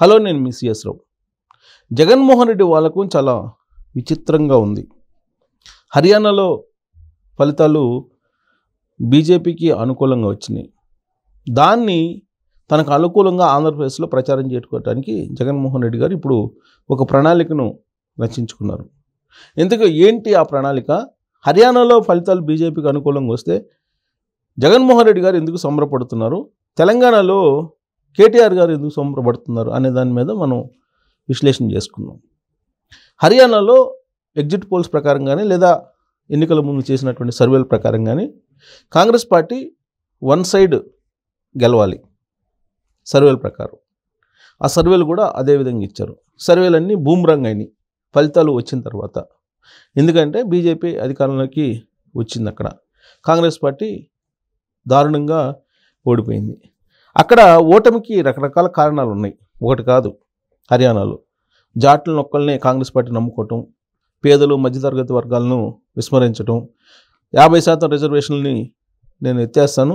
hello నేను miss CS Rao Jaganmohan Reddy వాళ్ళకు చాలా విచిత్రంగా ఉంది హర్యానాలో ఫలితాలు బీజేపీకి అనుకూలంగా వచ్చినాయి దాన్ని తనకు అనుకూలంగా ఆంధ్రప్రదేశ్లో ప్రచారం చేసుకోవడానికి జగన్మోహన్ రెడ్డి గారు ఇప్పుడు ఒక ప్రణాళికను రచించుకున్నారు ఎందుకు ఏంటి ఆ ప్రణాళిక హర్యానాలో ఫలితాలు బీజేపీకి అనుకూలంగా వస్తే జగన్మోహన్ రెడ్డి గారు ఎందుకు సంబరపడుతున్నారు తెలంగాణలో కేటీఆర్ గారు ఎందుకు సంబరపడుతున్నారు అనే దాని మీద మనం విశ్లేషణ చేసుకున్నాం హర్యానాలో ఎగ్జిట్ పోల్స్ ప్రకారం కానీ లేదా ఎన్నికల ముందు చేసినటువంటి సర్వేల ప్రకారం కానీ కాంగ్రెస్ పార్టీ వన్ సైడ్ గెలవాలి సర్వేల ప్రకారం ఆ సర్వేలు కూడా అదేవిధంగా ఇచ్చారు సర్వేలన్నీ బూమ్రంగ్ అయినాయి ఫలితాలు వచ్చిన తర్వాత ఎందుకంటే బీజేపీ అధికారంలోకి వచ్చింది అక్కడ కాంగ్రెస్ పార్టీ దారుణంగా ఓడిపోయింది అక్కడ ఓటమికి రకరకాల కారణాలు ఉన్నాయి ఒకటి కాదు హర్యానాలో జాట్ల నొక్కల్ని కాంగ్రెస్ పార్టీ నమ్ముకోవటం పేదలు మధ్యతరగతి వర్గాలను విస్మరించటం యాభై శాతం రిజర్వేషన్లని నేను ఎత్తేస్తాను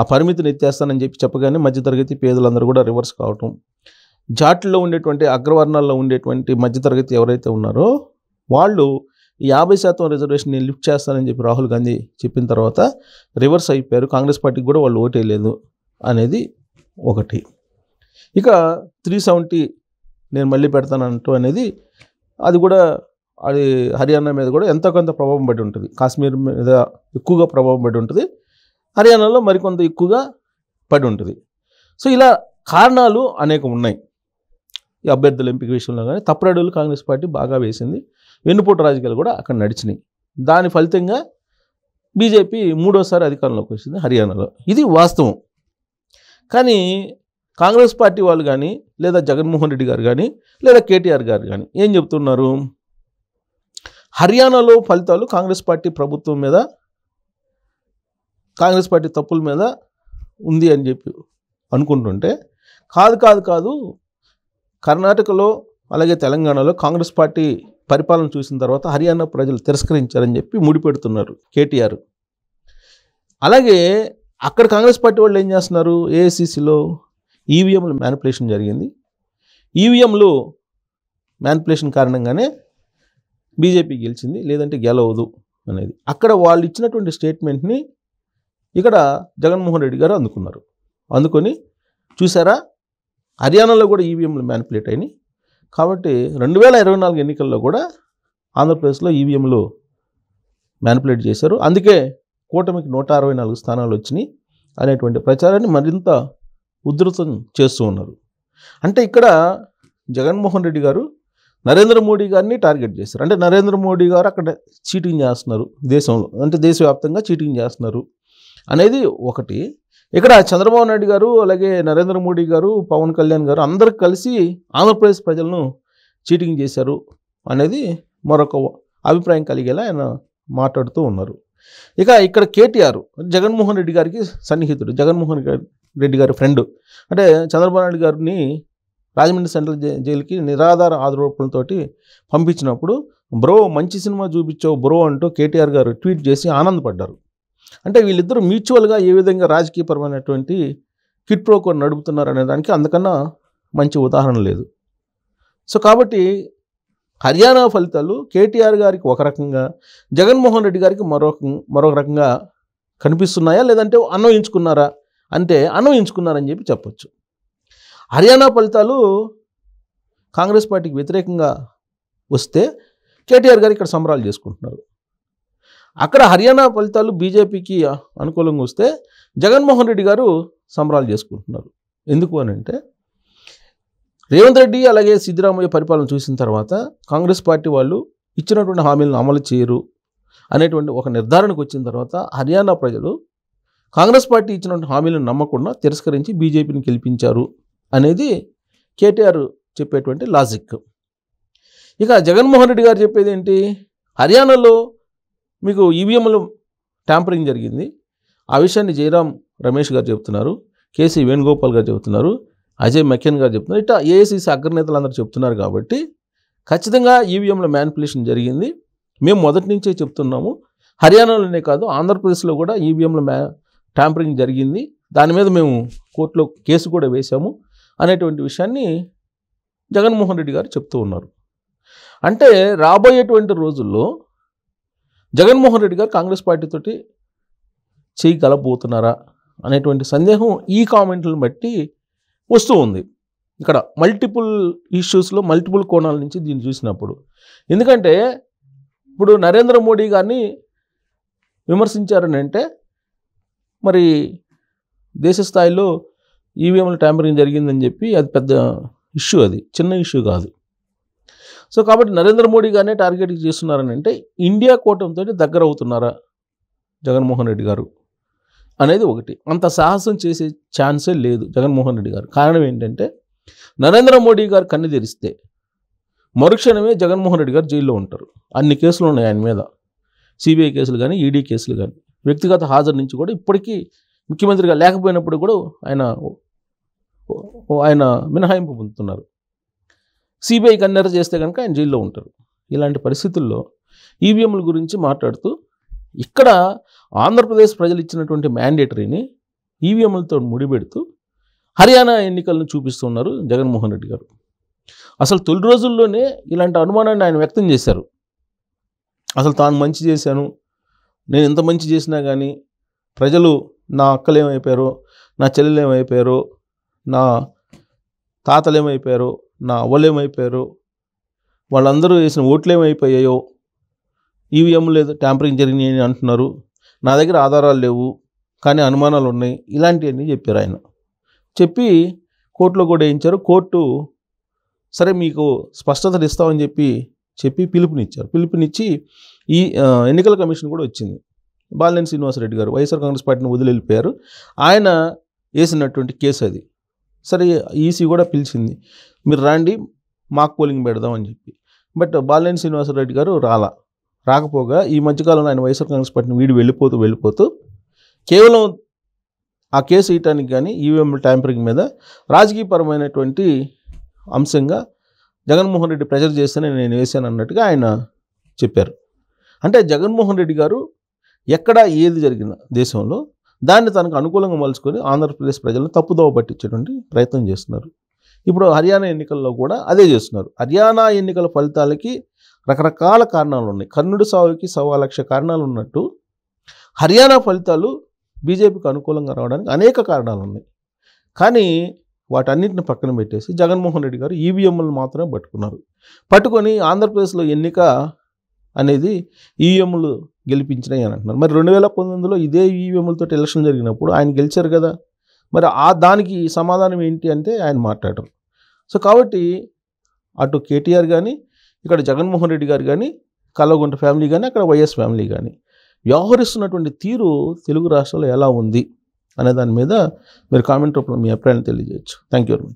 ఆ పరిమితిని ఎత్తేస్తానని చెప్పి చెప్పగానే మధ్యతరగతి పేదలందరూ కూడా రివర్స్ కావటం జాట్లో ఉండేటువంటి అగ్రవర్ణాల్లో ఉండేటువంటి మధ్యతరగతి ఎవరైతే ఉన్నారో వాళ్ళు యాభై శాతం రిజర్వేషన్ని లిఫ్ట్ చేస్తానని చెప్పి రాహుల్ గాంధీ చెప్పిన తర్వాత రివర్స్ అయిపోయారు కాంగ్రెస్ పార్టీకి కూడా వాళ్ళు ఓటేయలేదు అనేది ఒకటి ఇక త్రీ సెవెంటీ నేను మళ్ళీ పెడతానంటూ అనేది అది కూడా అది హర్యానా మీద కూడా ఎంతో కొంత ప్రభావం పడి ఉంటుంది కాశ్మీర్ మీద ఎక్కువగా ప్రభావం పడి ఉంటుంది హర్యానాలో మరికొంత ఎక్కువగా పడి ఉంటుంది సో ఇలా కారణాలు అనేకం ఉన్నాయి ఈ అభ్యర్థుల ఎంపిక విషయంలో కానీ తప్పుడడుగులు కాంగ్రెస్ పార్టీ బాగా వేసింది వెన్నుపూట రాజకీయాలు కూడా అక్కడ నడిచినాయి దాని ఫలితంగా బీజేపీ మూడోసారి అధికారంలోకి వచ్చింది హర్యానాలో ఇది వాస్తవం కానీ కాంగ్రెస్ పార్టీ వాళ్ళు కానీ లేదా జగన్మోహన్ రెడ్డి గారు కానీ లేదా కేటీఆర్ గారు కానీ ఏం చెప్తున్నారు హర్యానాలో ఫలితాలు కాంగ్రెస్ పార్టీ ప్రభుత్వం మీద కాంగ్రెస్ పార్టీ తప్పుల మీద ఉంది అని చెప్పి అనుకుంటుంటే కాదు కాదు కాదు కర్ణాటకలో అలాగే తెలంగాణలో కాంగ్రెస్ పార్టీ పరిపాలన చూసిన తర్వాత హర్యానా ప్రజలు తిరస్కరించారని చెప్పి ముడిపెడుతున్నారు కేటీఆర్ అలాగే అక్కడ కాంగ్రెస్ పార్టీ వాళ్ళు ఏం చేస్తున్నారు ఏఐసిసిలో ఈవీఎంలు మ్యానిపులేషన్ జరిగింది ఈవీఎంలు e మ్యానిపులేషన్ కారణంగానే బీజేపీ గెలిచింది లేదంటే గెలవదు అనేది అక్కడ వాళ్ళు ఇచ్చినటువంటి స్టేట్మెంట్ని ఇక్కడ జగన్మోహన్ రెడ్డి గారు అందుకున్నారు అందుకొని చూసారా హర్యానాలో కూడా ఈవీఎంలు e మ్యానిపులేట్ అయినాయి కాబట్టి రెండు వేల ఇరవై నాలుగు ఎన్నికల్లో కూడా ఆంధ్రప్రదేశ్లో ఈవీఎంలు e మ్యానిపులేట్ చేశారు అందుకే కూటమికి నూట అరవై నాలుగు స్థానాలు వచ్చినాయి అనేటువంటి ప్రచారాన్ని మరింత ఉధృతం చేస్తూ ఉన్నారు అంటే ఇక్కడ జగన్మోహన్ రెడ్డి గారు నరేంద్ర మోడీ గారిని టార్గెట్ చేశారు అంటే నరేంద్ర మోడీ గారు అక్కడ చీటింగ్ చేస్తున్నారు దేశంలో అంటే దేశవ్యాప్తంగా చీటింగ్ చేస్తున్నారు అనేది ఒకటి ఇక్కడ చంద్రబాబు నాయుడు గారు అలాగే నరేంద్ర మోడీ గారు పవన్ కళ్యాణ్ గారు అందరు కలిసి ఆంధ్రప్రదేశ్ ప్రజలను చీటింగ్ చేశారు అనేది మరొక అభిప్రాయం కలిగేలా ఆయన మాట్లాడుతూ ఉన్నారు ఇక ఇక్కడ కేటీఆర్ జగన్మోహన్ రెడ్డి గారికి సన్నిహితుడు జగన్మోహన్ రెడ్డి గారి ఫ్రెండ్ అంటే చంద్రబాబు నాయుడు గారిని రాజమండ్రి సెంట్రల్ జైలుకి నిరాధార ఆరోపణలతో పంపించినప్పుడు బ్రో మంచి సినిమా చూపించావు బ్రో అంటూ కేటీఆర్ గారు ట్వీట్ చేసి ఆనందపడ్డారు అంటే వీళ్ళిద్దరూ మ్యూచువల్గా ఏ విధంగా రాజకీయపరమైనటువంటి కిట్ ప్రోకోన్ నడుపుతున్నారు అనే దానికి అందుకన్నా మంచి ఉదాహరణ లేదు సో కాబట్టి హర్యానా ఫలితాలు కేటీఆర్ గారికి ఒక రకంగా జగన్మోహన్ రెడ్డి గారికి మరొక మరొక రకంగా కనిపిస్తున్నాయా లేదంటే అన్వయించుకున్నారా అంటే అన్వయించుకున్నారని చెప్పి చెప్పచ్చు హర్యానా ఫలితాలు కాంగ్రెస్ పార్టీకి వ్యతిరేకంగా వస్తే కేటీఆర్ గారు ఇక్కడ సంబరాలు చేసుకుంటున్నారు అక్కడ హర్యానా ఫలితాలు బీజేపీకి అనుకూలంగా వస్తే జగన్మోహన్ రెడ్డి గారు సంబరాలు చేసుకుంటున్నారు ఎందుకు అని అంటే రేవంత్ రెడ్డి అలాగే సిద్ధరామయ్య పరిపాలన చూసిన తర్వాత కాంగ్రెస్ పార్టీ వాళ్ళు ఇచ్చినటువంటి హామీలను అమలు చేయరు అనేటువంటి ఒక నిర్ధారణకు వచ్చిన తర్వాత హర్యానా ప్రజలు కాంగ్రెస్ పార్టీ ఇచ్చినటువంటి హామీలను నమ్మకుండా తిరస్కరించి బీజేపీని గెలిపించారు అనేది కేటీఆర్ చెప్పేటువంటి లాజిక్ ఇక జగన్మోహన్ రెడ్డి గారు చెప్పేది ఏంటి హర్యానాలో మీకు ఈవీఎంలు ట్యాంపరింగ్ జరిగింది ఆ విషయాన్ని జయరాం రమేష్ గారు చెబుతున్నారు కేసీ వేణుగోపాల్ గారు చెబుతున్నారు అజయ్ మెకెన్ గారు చెప్తున్నారు ఇట్లా ఏఐసిసి అగ్రనేతలు అందరూ చెప్తున్నారు కాబట్టి ఖచ్చితంగా ఈవీఎంల మ్యానిపులేషన్ జరిగింది మేము మొదటి నుంచే చెప్తున్నాము హర్యానాలోనే కాదు ఆంధ్రప్రదేశ్లో కూడా ఈవీఎంల మ్యా ట్యాంపరింగ్ జరిగింది దాని మీద మేము కోర్టులో కేసు కూడా వేశాము అనేటువంటి విషయాన్ని జగన్మోహన్ రెడ్డి గారు చెప్తూ ఉన్నారు అంటే రాబోయేటువంటి రోజుల్లో జగన్మోహన్ రెడ్డి గారు కాంగ్రెస్ పార్టీతోటి చేయగలబోతున్నారా అనేటువంటి సందేహం ఈ కామెంట్లను బట్టి వస్తూ ఉంది ఇక్కడ మల్టిపుల్ ఇష్యూస్లో మల్టిపుల్ కోణాల నుంచి దీన్ని చూసినప్పుడు ఎందుకంటే ఇప్పుడు నరేంద్ర మోడీ గారిని విమర్శించారని అంటే మరి దేశ స్థాయిలో ఈవీఎంల e ట్యాంపరింగ్ జరిగిందని చెప్పి అది పెద్ద ఇష్యూ అది చిన్న ఇష్యూ కాదు సో కాబట్టి నరేంద్ర మోడీ గారినే టార్గెట్ చేస్తున్నారని అంటే ఇండియా కూటమితో దగ్గర అవుతున్నారా జగన్మోహన్ రెడ్డి గారు అనేది ఒకటి అంత సాహసం చేసే ఛాన్సే లేదు జగన్మోహన్ రెడ్డి గారు కారణం ఏంటంటే నరేంద్ర మోడీ గారు కన్ను తెరిస్తే మరుక్షణమే జగన్మోహన్ రెడ్డి గారు జైల్లో ఉంటారు అన్ని కేసులు ఉన్నాయి ఆయన మీద సిబిఐ కేసులు కానీ ఈడీ కేసులు కానీ వ్యక్తిగత హాజరు నుంచి కూడా ఇప్పటికీ ముఖ్యమంత్రిగా లేకపోయినప్పుడు కూడా ఆయన ఆయన మినహాయింపు పొందుతున్నారు సిబిఐ కన్నెర చేస్తే కనుక ఆయన జైల్లో ఉంటారు ఇలాంటి పరిస్థితుల్లో ఈవీఎంల గురించి మాట్లాడుతూ ఇక్కడ ఆంధ్రప్రదేశ్ ప్రజలు ఇచ్చినటువంటి మ్యాండేటరీని ఈవీఎంలతో e ముడిపెడుతూ హర్యానా ఎన్నికలను చూపిస్తున్నారు జగన్మోహన్ రెడ్డి గారు అసలు తొలి రోజుల్లోనే ఇలాంటి అనుమానాన్ని ఆయన వ్యక్తం చేశారు అసలు తాను మంచి చేశాను నేను ఎంత మంచి చేసినా కానీ ప్రజలు నా అక్కలు ఏమైపోయారో నా చెల్లెలు ఏమైపోయారో నా తాతలు ఏమైపోయారో నా అవ్వలేమైపోయారో వాళ్ళందరూ వేసిన ఓట్లు ఏమైపోయాయో ఈవీఎం e లేదు ట్యాంపరింగ్ అని అంటున్నారు నా దగ్గర ఆధారాలు లేవు కానీ అనుమానాలు ఉన్నాయి ఇలాంటివన్నీ చెప్పారు ఆయన చెప్పి కోర్టులో కూడా వేయించారు కోర్టు సరే మీకు స్పష్టతలు ఇస్తామని చెప్పి చెప్పి పిలుపునిచ్చారు పిలుపునిచ్చి ఈ ఎన్నికల కమిషన్ కూడా వచ్చింది బాలినేని శ్రీనివాసరెడ్డి గారు వైఎస్ఆర్ కాంగ్రెస్ పార్టీని వదిలి వెళ్ళిపోయారు ఆయన వేసినటువంటి కేసు అది సరే ఈసీ కూడా పిలిచింది మీరు రాండి మాకు పోలింగ్ పెడదామని చెప్పి బట్ బాలినేని శ్రీనివాసరెడ్డి గారు రాలా రాకపోగా ఈ మధ్యకాలంలో ఆయన వైఎస్ఆర్ కాంగ్రెస్ పార్టీని వీడు వెళ్ళిపోతూ వెళ్ళిపోతూ కేవలం ఆ కేసు ఇయటానికి కానీ ఈవీఎంల ట్యాంపరింగ్ మీద రాజకీయపరమైనటువంటి అంశంగా జగన్మోహన్ రెడ్డి ప్రెజర్ చేస్తేనే నేను వేశాను అన్నట్టుగా ఆయన చెప్పారు అంటే జగన్మోహన్ రెడ్డి గారు ఎక్కడ ఏది జరిగిన దేశంలో దాన్ని తనకు అనుకూలంగా మలుచుకొని ఆంధ్రప్రదేశ్ ప్రజలను తప్పుదోవ పట్టించేటువంటి ప్రయత్నం చేస్తున్నారు ఇప్పుడు హర్యానా ఎన్నికల్లో కూడా అదే చేస్తున్నారు హర్యానా ఎన్నికల ఫలితాలకి రకరకాల కారణాలు ఉన్నాయి కర్ణుడి సావుకి సవా లక్ష కారణాలు ఉన్నట్టు హర్యానా ఫలితాలు బీజేపీకి అనుకూలంగా రావడానికి అనేక కారణాలు ఉన్నాయి కానీ వాటన్నిటిని పక్కన పెట్టేసి జగన్మోహన్ రెడ్డి గారు ఈవీఎంలు మాత్రమే పట్టుకున్నారు పట్టుకొని ఆంధ్రప్రదేశ్లో ఎన్నిక అనేది ఈవీఎంలు గెలిపించినాయి అని అంటున్నారు మరి రెండు వేల పంతొమ్మిదిలో ఇదే ఈవీఎంలతో ఎలక్షన్ జరిగినప్పుడు ఆయన గెలిచారు కదా మరి ఆ దానికి సమాధానం ఏంటి అంటే ఆయన మాట్లాడరు సో కాబట్టి అటు కేటీఆర్ కానీ ఇక్కడ జగన్మోహన్ రెడ్డి గారు కానీ కల్వగుంట ఫ్యామిలీ కానీ అక్కడ వైఎస్ ఫ్యామిలీ కానీ వ్యవహరిస్తున్నటువంటి తీరు తెలుగు రాష్ట్రాల్లో ఎలా ఉంది అనే దాని మీద మీరు కామెంట్ రూపంలో మీ అభిప్రాయాన్ని తెలియజేయచ్చు థ్యాంక్ యూ వెరీ మచ్